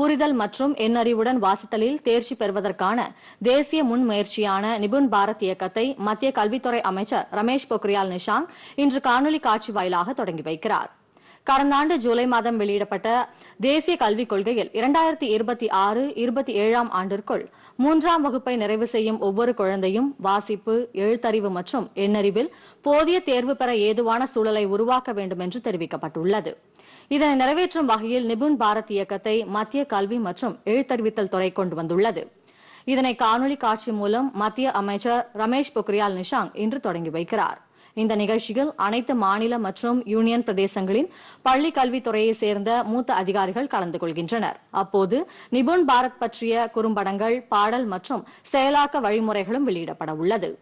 புரிதல் மற்றும் எண்ணறிவுடன் வாசித்தலில் தேர்ச்சி பெறுவதற்கான தேசிய முன்முயற்சியான நிபுண் பாரத் இயக்கத்தை மத்திய கல்வித்துறை அமைச்சர் ரமேஷ் பொக்ரியால் நிஷாங் இன்று காணொலி காட்சி வாயிலாக தொடங்கி வைக்கிறார் கடந்த ஆண்டு ஜூலை மாதம் வெளியிடப்பட்ட தேசிய கல்விக் கொள்கையில் இரண்டாயிரத்தி இருபத்தி ஆறு இருபத்தி ஏழாம் ஆண்டிற்குள் மூன்றாம் வகுப்பை நிறைவு செய்யும் ஒவ்வொரு குழந்தையும் வாசிப்பு எழுத்தறிவு மற்றும் எண்ணறிவில் போதிய தேர்வு பெற ஏதுவான சூழலை உருவாக்க வேண்டும் என்று தெரிவிக்கப்பட்டுள்ளது இதனை நிறைவேற்றும் வகையில் நிபுன் பாரத் இயக்கத்தை மத்திய கல்வி மற்றும் எழுத்தறிவித்தல் துறை கொண்டு வந்துள்ளது இதனை காணொலி காட்சி மூலம் மத்திய அமைச்சர் ரமேஷ் பொக்ரியால் நிஷாங் இன்று தொடங்கி வைக்கிறார் இந்த நிகழ்ச்சியில் அனைத்து மாநில மற்றும் யூனியன் பிரதேசங்களின் பள்ளி கல்வித்துறையைச் சேர்ந்த மூத்த அதிகாரிகள் கலந்து கொள்கின்றனர் அப்போது நிபுண் பாரத் பற்றிய குறும்படங்கள் பாடல் மற்றும் செயலாக்க வழிமுறைகளும் வெளியிடப்பட உள்ளது